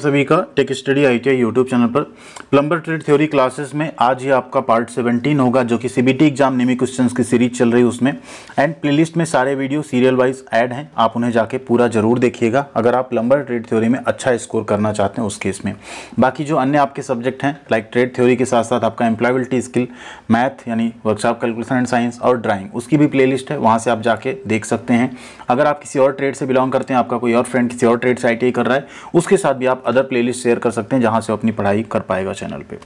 सभी का tech study I T YouTube channel पर प्लम्बर ट्रेड थ्योरी क्लासेस में आज ही आपका पार्ट 17 होगा जो कि सीबीटी एग्जाम नेमी क्वेश्चंस की सीरीज चल रही है उसमें एंड प्लेलिस्ट में सारे वीडियो सीरियल वाइज ऐड हैं आप उन्हें जाके पूरा जरूर देखिएगा अगर आप प्लम्बर ट्रेड थ्योरी में अच्छा स्कोर करना चाहते हैं उस केस में बाकी जो अन्य आपके सब्जेक्ट हैं लाइक ट्रेड थ्योरी के साथ साथ आपका एम्प्लॉयबिलिटी स्किल मैथ यानी वर्कशॉप कैलकुलेशन एंड साइंस और ड्राइंग उसकी भी प्ले है वहाँ से आप जाके देख सकते हैं अगर आप किसी और ट्रेड से बिलोंग करते हैं आपका कोई और फ्रेंड किसी और ट्रेड से आई कर रहा है उसके साथ भी आप अदर प्लेलिस्ट शेयर कर सकते हैं जहाँ से अपनी पढ़ाई कर पाएगा चैनल पे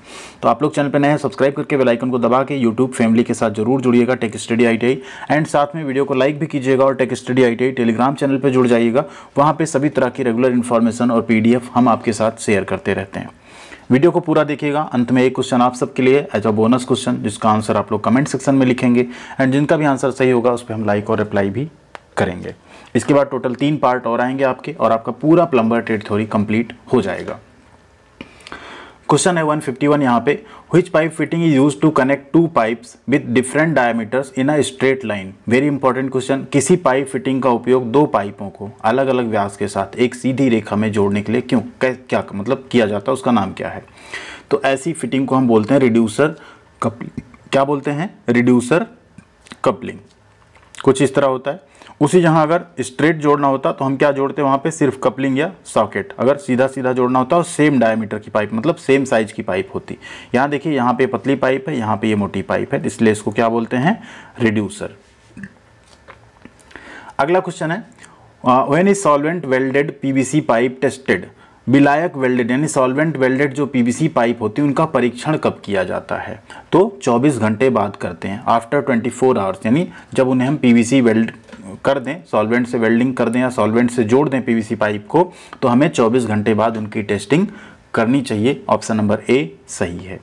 तो आप लोग चैनल पे नए हैं सब्सक्राइब करके बेलाइकन को दबा के यूट्यूब फैमिली के साथ जरूर जुड़िएगा टेक स्टडी आई एंड साथ में वीडियो को लाइक भी कीजिएगा और tech study I Telegram channel पर जुड़ जाइएगा वहाँ पर सभी तरह की रेगुलर इन्फॉर्मेशन और पी हम आपके साथ शेयर करते रहते हैं वीडियो को पूरा देखिएगा अंत में एक क्वेश्चन आप सबके लिए एज अ बोनस क्वेश्चन जिसका आंसर आप लोग कमेंट सेक्शन में लिखेंगे एंड जिनका भी आंसर सही होगा उस पर हम लाइक और रिप्लाई भी करेंगे इसके बाद टोटल तीन पार्ट और आएंगे आपके और आपका पूरा प्लम्बर ट्रेड थ्योरी कंप्लीट हो जाएगा क्वेश्चन है 151 फिफ्टी वन यहाँ पे which pipe fitting is use to connect two pipes with different diameters in a straight line very important question किसी पाइप फिटिंग का उपयोग दो पाइपों को अलग अलग व्यास के साथ एक सीधी रेखा में जोड़ने के लिए क्यों क्या, क्या मतलब किया जाता है उसका नाम क्या है तो ऐसी फिटिंग को हम बोलते हैं रिड्यूसर कपलिंग क्या बोलते हैं रिड्यूसर कपलिंग कुछ इस तरह होता है उसी जहाँ अगर स्ट्रेट जोड़ना होता तो हम क्या जोड़ते वहाँ पे सिर्फ कपलिंग या सॉकेट अगर सीधा सीधा जोड़ना होता और सेम डायमीटर की पाइप मतलब सेम साइज की पाइप होती यहाँ देखिए यहाँ पे पतली पाइप है यहाँ पे ये मोटी पाइप है इसलिए इसको क्या बोलते हैं रिड्यूसर अगला क्वेश्चन है when is solvent welded PVC pipe tested विलायक वेल्डेड यानी सॉल्वेंट वेल्डेड जो पीवीसी पाइप होती है उनका परीक्षण कब किया जाता है तो 24 घंटे बाद करते हैं आफ्टर 24 फोर आवर्स यानी जब उन्हें हम पीवीसी वेल्ड कर दें सॉल्वेंट से वेल्डिंग कर दें या सॉल्वेंट से जोड़ दें पीवीसी पाइप को तो हमें 24 घंटे बाद उनकी टेस्टिंग करनी चाहिए ऑप्शन नंबर ए सही है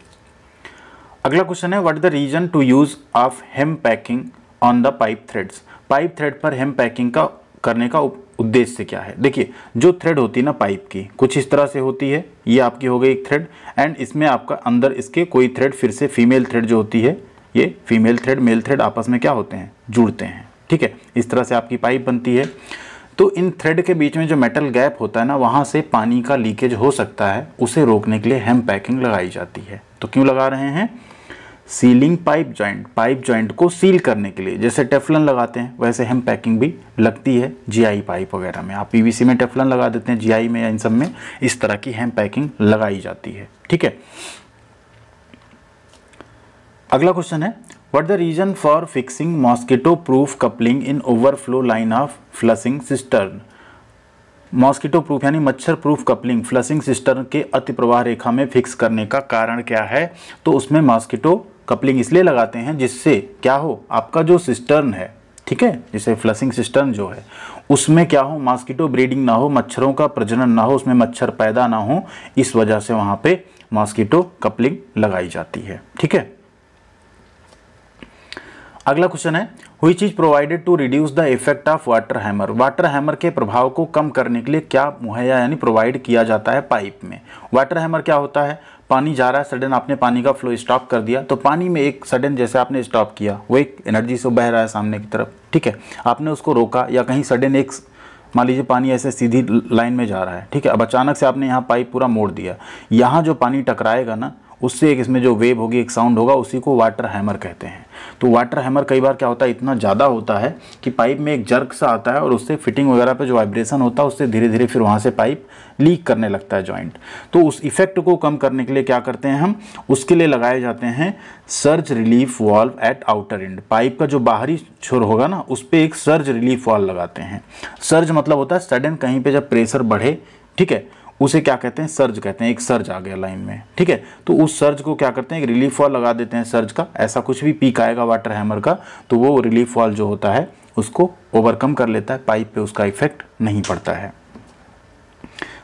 अगला क्वेश्चन है what the reason to use of hemp packing on the pipe threads pipe thread पर हेम पैकिंग का करने का उद्देश्य क्या है देखिए जो थ्रेड होती है ना पाइप की कुछ इस तरह से होती है ये आपकी हो गई एक थ्रेड एंड इसमें आपका अंदर इसके कोई थ्रेड फिर से फीमेल थ्रेड जो होती है ये फीमेल थ्रेड मेल थ्रेड आपस में क्या होते हैं जुड़ते हैं ठीक है इस तरह से आपकी पाइप बनती है तो इन थ्रेड के बीच में जो मेटल गैप होता है ना वहाँ से पानी का लीकेज हो सकता है उसे रोकने के लिए हेम पैकिंग लगाई जाती है तो क्यों लगा रहे हैं sealing pipe joint pipe joint को सील करने के लिए जैसे टेफलन लगाते हैं वैसे हेम पैकिंग भी लगती है जीआई पाइप वगैरह में आप पीवीसी में टेफलन लगा देते हैं जीआई में या इन सब में इस तरह की हेम पैकिंग लगाई जाती है ठीक है अगला क्वेश्चन है What the reason for fixing mosquito proof coupling in overflow line of flushing cistern? Mosquito proof यानी मच्छर प्रूफ कपलिंग फ्लसिंग सिस्टर के अति प्रवाह रेखा में फिक्स करने का कारण क्या है तो उसमें मॉस्किटो कपलिंग इसलिए लगाते हैं जिससे क्या हो आपका जो सिस्टर्न है ठीक है जैसे फ्लसिंग सिस्टर्न जो है उसमें क्या हो मॉस्किटो ब्रीडिंग ना हो मच्छरों का प्रजनन ना हो उसमें मच्छर पैदा ना हो इस वजह से वहाँ पे मॉस्किटो कपलिंग लगाई जाती है ठीक है अगला क्वेश्चन है हुई चीज provided to reduce the effect of water hammer water hammer के प्रभाव को कम करने के लिए क्या मुहैया यानी प्रोवाइड किया जाता है पाइप में वाटर हैमर क्या होता है पानी जा रहा है सडन आपने पानी का फ्लो स्टॉप कर दिया तो पानी में एक सडन जैसे आपने स्टॉप किया वो एक एनर्जी से बह रहा है सामने की तरफ ठीक है आपने उसको रोका या कहीं सडन एक मान लीजिए पानी ऐसे सीधी लाइन में जा रहा है ठीक है अब अचानक से आपने यहाँ पाइप पूरा मोड़ दिया यहाँ जो पानी टकराएगा ना उससे एक इसमें जो वेव होगी एक साउंड होगा उसी को वाटर हैमर कहते हैं तो वाटर हैमर कई बार क्या होता है इतना ज़्यादा होता है कि पाइप में एक जर्क सा आता है और उससे फिटिंग वगैरह पे जो वाइब्रेशन होता है उससे धीरे धीरे फिर वहाँ से पाइप लीक करने लगता है जॉइंट तो उस इफेक्ट को कम करने के लिए क्या करते हैं हम उसके लिए लगाए जाते हैं surge relief valve at outer end pipe का जो बाहरी छोर होगा ना उस पर एक सर्ज रिलीफ वॉल्व लगाते हैं सर्ज मतलब होता है सडन कहीं पर जब प्रेशर बढ़े ठीक है उसे क्या कहते हैं सर्ज कहते हैं एक सर्ज आ गया लाइन में ठीक है तो उस सर्ज को क्या करते हैं एक रिलीफ वॉल लगा देते हैं सर्ज का ऐसा कुछ भी पीक आएगा वाटर हैमर का तो वो रिलीफ वॉल जो होता है उसको ओवरकम कर लेता है पाइप पे उसका इफेक्ट नहीं पड़ता है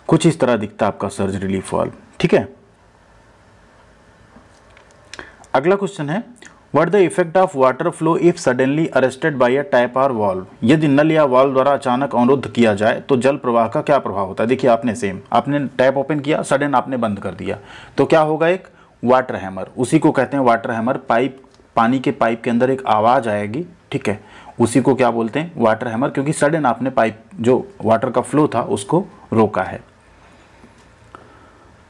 कुछ इस तरह दिखता है आपका सर्ज रिलीफ वॉल ठीक है अगला क्वेश्चन है what the effect of water flow if suddenly arrested by a tap or valve यदि नल या वॉल्व द्वारा अचानक अनुरुद्ध किया जाए तो जल प्रवाह का क्या प्रभाव होता है देखिए आपने सेम आपने टैप ओपन किया सडन आपने बंद कर दिया तो क्या होगा एक वाटर हैमर उसी को कहते हैं वाटर हैमर पाइप पानी के पाइप के अंदर एक आवाज़ आएगी ठीक है उसी को क्या बोलते हैं वाटर हैमर क्योंकि सडन आपने पाइप जो वाटर का फ्लो था उसको रोका है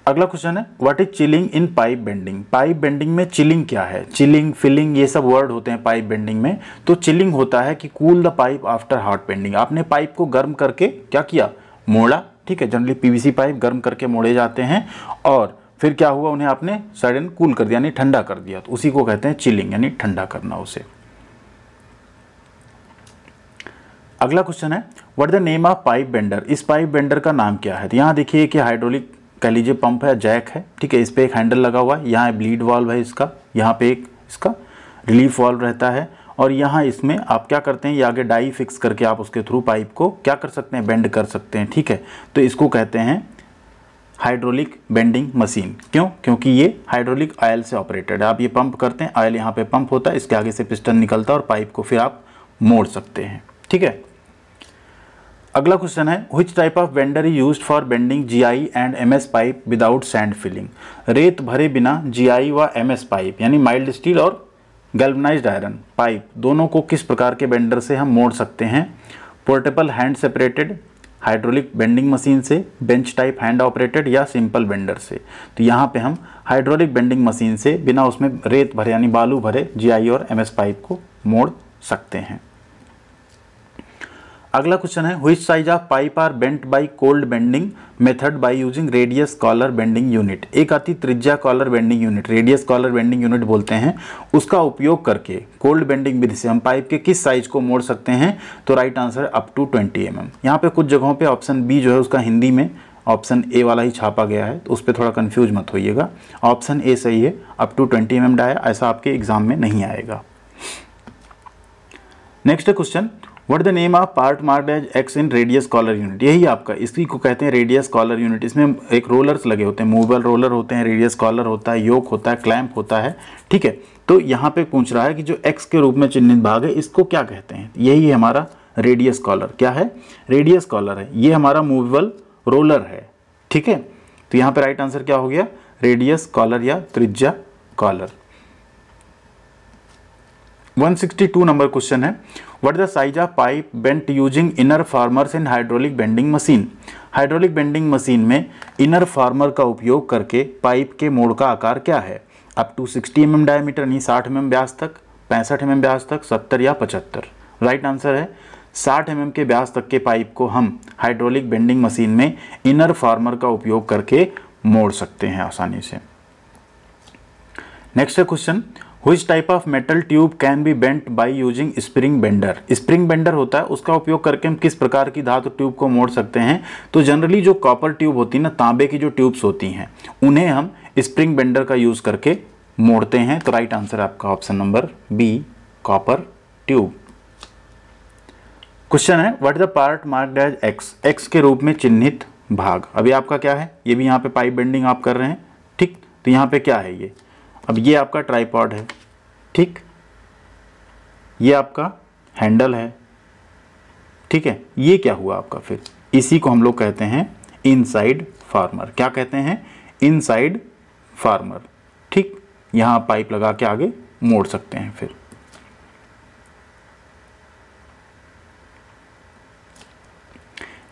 अगला क्वेश्चन है what is chilling in pipe bending pipe bending में चिलिंग क्या है चिलिंग फिलिंग ये सब वर्ड होते हैं पाइप बेंडिंग में तो चिलिंग होता है कि cool the pipe after hot bending आपने पाइप को गर्म करके क्या किया मोड़ा ठीक है जनरली पीवीसी पाइप गर्म करके मोड़े जाते हैं और फिर क्या हुआ उन्हें आपने सडन कूल कर दिया यानी ठंडा कर दिया तो उसी को कहते हैं चिलिंग यानी ठंडा करना उसे अगला क्वेश्चन है what the name of pipe bender इस पाइप बेंडर का नाम क्या है तो यहाँ देखिए कि हाइड्रोलिक कह लीजिए पंप है जैक है ठीक है इस पर एक हैंडल लगा हुआ है यहाँ ब्लीड वाल्व है इसका यहाँ पे एक इसका रिलीफ वाल्व रहता है और यहाँ इसमें आप क्या करते हैं ये आगे डाई फिक्स करके आप उसके थ्रू पाइप को क्या कर सकते हैं बेंड कर सकते हैं ठीक है तो इसको कहते हैं हाइड्रोलिक बेंडिंग मशीन क्यों क्योंकि ये हाइड्रोलिक ऑयल से ऑपरेटेड है आप ये पंप करते हैं ऑयल यहाँ पे पंप होता है इसके आगे से पिस्टन निकलता है और पाइप को फिर आप मोड़ सकते हैं ठीक है अगला क्वेश्चन है which type of bender is use for bending G I and M S pipe without sand filling रेत भरे बिना जी आई व एम एस पाइप यानी माइल्ड स्टील और गल्वनाइज्ड आयरन पाइप दोनों को किस प्रकार के बेंडर से हम मोड़ सकते हैं portable hand separated hydraulic bending machine से बेंच टाइप हैंड ऑपरेटेड या सिंपल बेंडर से तो यहाँ पे हम हाइड्रोलिक बेंडिंग मशीन से बिना उसमें रेत भरे यानी बालू भरे जीआई और एमएस पाइप को मोड़ सकते हैं अगला क्वेश्चन है which size of pipe are bent by cold bending method by using radius collar bending unit एक अति त्रिज्या collar bending unit radius collar bending unit बोलते हैं उसका उपयोग करके कोल्ड बेंडिंग विधि से हम पाइप के किस साइज को मोड़ सकते हैं तो right answer up to twenty M M यहाँ पर कुछ जगहों पर ऑप्शन बी जो है उसका हिंदी में ऑप्शन ए वाला ही छापा गया है तो उस पर थोड़ा कन्फ्यूज मत होइएगा ऑप्शन ए सही है up to twenty M M dia ऐसा आपके एग्जाम में नहीं आएगा next question what the name of part marked as X in radius collar unit यही आपका इसी को कहते हैं रेडियस कॉलर यूनिट इसमें एक रोलर्स लगे होते हैं मूवेबल रोलर होते हैं रेडियस कॉलर होता है योक होता है क्लैम्प होता है ठीक है तो यहाँ पे पूछ रहा है कि जो एक्स के रूप में चिन्हित भाग है इसको क्या कहते हैं यही है हमारा रेडियस कॉलर क्या है रेडियस कॉलर है ये हमारा मूवेबल रोलर है ठीक है तो यहाँ पर राइट आंसर क्या हो गया रेडियस कॉलर या त्रिज्या कॉलर 162 नंबर क्वेश्चन है what the size of pipe bent using inner formers in hydraulic bending machine hydraulic bending machine में इनर फार्मर का उपयोग करके पाइप के मोड़ का आकार क्या है up to 60 M mm diameter यानी 60 एम mm व्यास तक पैंसठ एम mm व्यास तक 70 या 75 राइट आंसर है 60 एम mm के व्यास तक के पाइप को हम हाइड्रोलिक बेंडिंग मशीन में इनर फार्मर का उपयोग करके मोड़ सकते हैं आसानी से नेक्स्ट है question which type of metal tube can be bent by using spring bender spring bender होता है उसका उपयोग करके हम किस प्रकार की धातु ट्यूब को मोड़ सकते हैं तो जनरली जो कॉपर ट्यूब होती है ना तांबे की जो ट्यूब्स होती हैं उन्हें हम स्प्रिंग बेंडर का यूज़ करके मोड़ते हैं तो राइट आंसर आपका option number B copper tube question है what the part marked as X X के रूप में चिन्हित भाग अभी आपका क्या है ये भी यहाँ पे पाइप बेंडिंग आप कर रहे हैं ठीक तो यहाँ पे क्या है ये अब ये आपका ट्राईपॉड है ठीक ये आपका हैंडल है ठीक है ये क्या हुआ आपका फिर इसी को हम लोग कहते हैं इनसाइड फार्मर क्या कहते हैं इनसाइड फार्मर ठीक यहाँ पाइप लगा के आगे मोड़ सकते हैं फिर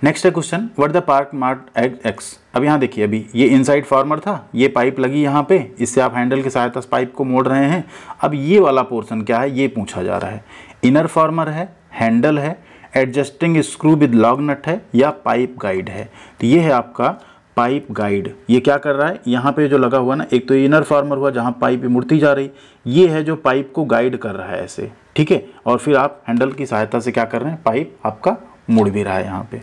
नेक्स्ट है question what the part mark at X अब यहाँ देखिए अभी ये इनसाइड फार्मर था ये पाइप लगी यहाँ पे इससे आप हैंडल की सहायता से पाइप को मोड़ रहे हैं अब ये वाला पोर्शन क्या है ये पूछा जा रहा है इनर फार्मर है हैंडल है adjusting screw with lock nut है या पाइप गाइड है तो ये है आपका पाइप गाइड ये क्या कर रहा है यहाँ पे जो लगा हुआ ना एक तो इनर फार्मर हुआ जहाँ पाइप मुड़ती जा रही ये है जो पाइप को गाइड कर रहा है ऐसे ठीक है और फिर आप हैंडल की सहायता से क्या कर रहे हैं पाइप आपका मुड़ भी रहा है यहाँ पे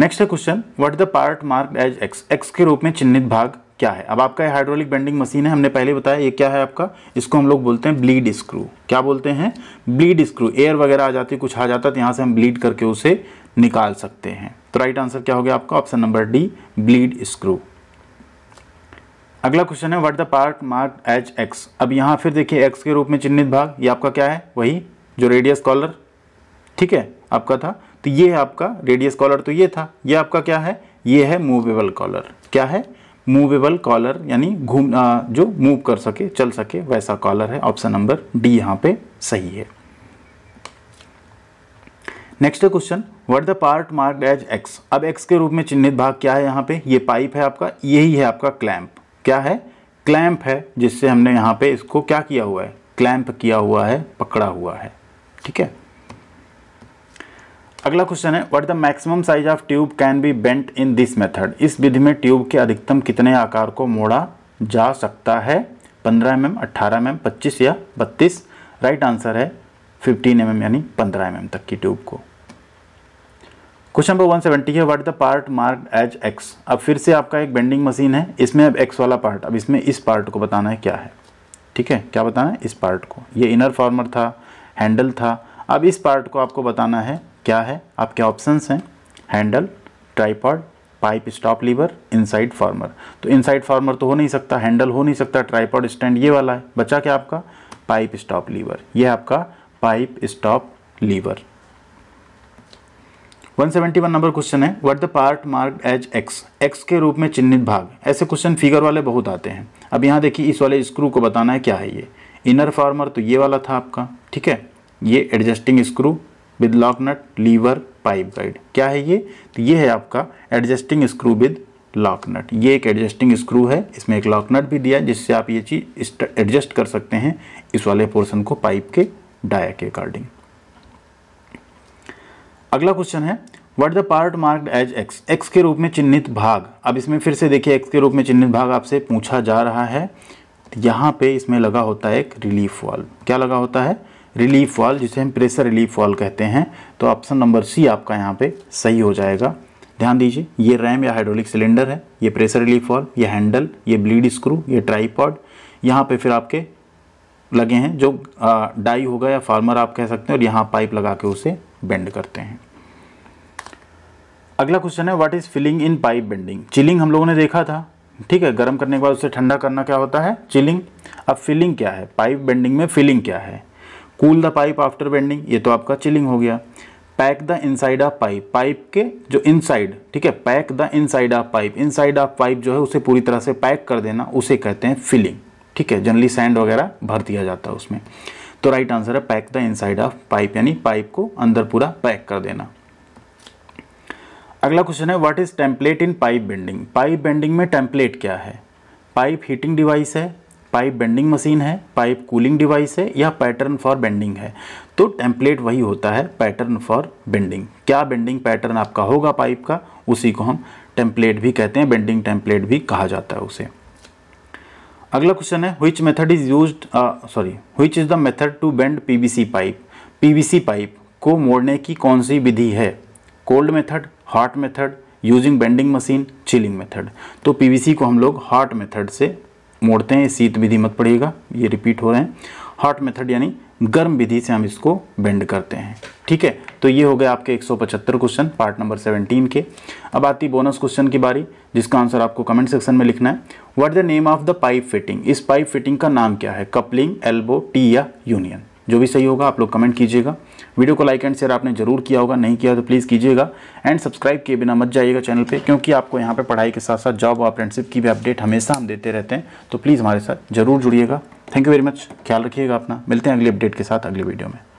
नेक्स्ट है question what the part mark as X X के रूप में चिन्हित भाग क्या है अब आपका हाइड्रोलिक बेंडिंग मशीन है हमने पहले बताया ये क्या है आपका इसको हम लोग बोलते हैं ब्लीड स्क्रू क्या बोलते हैं ब्लीड स्क्रू एयर वगैरह आ जाती है कुछ आ जाता है तो यहाँ से हम ब्लीड करके उसे निकाल सकते हैं तो राइट आंसर क्या हो गया आपका option number D bleed screw अगला क्वेश्चन है what the part mark as X अब यहाँ फिर देखिए एक्स के रूप में चिन्हित भाग ये आपका क्या है वही जो रेडियस कॉलर ठीक है आपका था तो ये है आपका रेडियस कॉलर तो ये था ये आपका क्या है ये है मूवेबल कॉलर क्या है मूवेबल कॉलर यानी घूम जो मूव कर सके चल सके वैसा कॉलर है ऑप्शन नंबर डी यहाँ पे सही है next question what the part marked as X अब एक्स के रूप में चिन्हित भाग क्या है यहाँ पे ये पाइप है आपका यही है आपका क्लैंप क्या है क्लैंप है जिससे हमने यहाँ पे इसको क्या किया हुआ है क्लैंप किया हुआ है पकड़ा हुआ है ठीक है अगला क्वेश्चन है what the maximum size of tube can be bent in this method इस विधि में ट्यूब के अधिकतम कितने आकार को मोड़ा जा सकता है 15 एम एम अट्ठारह एम एम पच्चीस या 32 राइट आंसर है 15 एम mm यानी 15 एम mm तक की ट्यूब को क्वेश्चन नंबर 170 है what the part mark as X अब फिर से आपका एक बेंडिंग मशीन है इसमें अब एक्स वाला पार्ट अब इसमें इस पार्ट को बताना है क्या है ठीक है क्या बताना है इस पार्ट को ये इनर फॉर्मर था हैंडल था अब इस पार्ट को आपको बताना है क्या है आपके ऑप्शंस हैं handle tripod pipe stop lever inside former तो इनसाइड फार्मर तो हो नहीं सकता हैंडल हो नहीं सकता ट्राईपॉड स्टैंड ये वाला है बचा क्या आपका पाइप स्टॉप लीवर ये आपका pipe stop lever 171 number question है what the part mark as X X के रूप में चिन्हित भाग ऐसे क्वेश्चन फिगर वाले बहुत आते हैं अब यहाँ देखिए इस वाले स्क्रू को बताना है क्या है ये इनर फार्मर तो ये वाला था आपका ठीक है ये adjusting screw with lock nut lever pipe guide क्या है ये तो ये है आपका adjusting screw with lock nut ये एक एडजस्टिंग स्क्रू है इसमें एक लॉक नट भी दिया है जिससे आप ये चीज़ एडजस्ट कर सकते हैं इस वाले पोर्शन को पाइप के डाया के अकॉर्डिंग अगला क्वेश्चन है what the part marked as X X के रूप में चिन्हित भाग अब इसमें फिर से देखिए एक्स के रूप में चिन्हित भाग आपसे पूछा जा रहा है तो यहाँ पे इसमें लगा होता है एक रिलीफ वाल्व क्या लगा होता है रिलीफ वाल जिसे हम प्रेशर रिलीफ वाल कहते हैं तो ऑप्शन नंबर सी आपका यहाँ पे सही हो जाएगा ध्यान दीजिए ये रैम या हाइड्रोलिक सिलेंडर है ये प्रेशर रिलीफ वाल ये हैंडल ये ब्लीड स्क्रू ये ट्राईपॉड यहाँ पे फिर आपके लगे हैं जो डाई होगा या फार्मर आप कह सकते हैं और यहाँ पाइप लगा के उसे बेंड करते हैं अगला क्वेश्चन है what is filling in pipe bending chilling हम लोगों ने देखा था ठीक है गर्म करने के बाद उसे ठंडा करना क्या होता है चिलिंग अब फिलिंग क्या है पाइप बेंडिंग में फिलिंग क्या है cool the pipe after bending ये तो आपका चिलिंग हो गया pack the inside of pipe pipe के जो इनसाइड ठीक है pack the inside of pipe inside of pipe जो है उसे पूरी तरह से पैक कर देना उसे कहते हैं फिलिंग ठीक है जनरली सैंड वगैरह भर दिया जाता है उसमें तो राइट आंसर है pack the inside of pipe यानी पाइप को अंदर पूरा पैक कर देना अगला क्वेश्चन है what is template in pipe bending pipe bending में टेम्पलेट क्या है पाइप हीटिंग डिवाइस है पाइप बेंडिंग मशीन है पाइप कूलिंग डिवाइस है या पैटर्न फॉर बेंडिंग है तो टेम्पलेट वही होता है पैटर्न फॉर बेंडिंग क्या बेंडिंग पैटर्न आपका होगा पाइप का उसी को हम टेम्पलेट भी कहते हैं बेंडिंग टेम्पलेट भी कहा जाता है उसे अगला क्वेश्चन है which method is use sorry which is the method to bend C pipe C pipe को मोड़ने की कौन सी विधि है cold method hot method using bending machine chilling method तो पीवीसी को हम लोग हॉट मेथड से मोड़ते हैं शीत विधि मत पड़ेगा ये रिपीट हो रहे हैं हॉट मेथड यानी गर्म विधि से हम इसको बेंड करते हैं ठीक है तो ये हो गए आपके 175 क्वेश्चन पार्ट नंबर 17 के अब आती बोनस क्वेश्चन की बारी जिसका आंसर आपको कमेंट सेक्शन में लिखना है what the name of the pipe fitting इस पाइप फिटिंग का नाम क्या है कपलिंग एल्बो टी या यूनियन जो भी सही होगा आप लोग कमेंट कीजिएगा वीडियो को लाइक एंड शेयर आपने जरूर किया होगा नहीं किया तो प्लीज़ कीजिएगा एंड सब्सक्राइब किए बिना मत जाइएगा चैनल पे क्योंकि आपको यहाँ पे पढ़ाई के साथ साथ जॉब और अप्रेंटिसिप की भी अपडेट हमेशा हम देते रहते हैं तो प्लीज़ हमारे साथ जरूर जुड़िएगा थैंक यू वेरी मच ख्याल रखिएगा अपना मिलते हैं अगली अपडेट के साथ अगले वीडियो में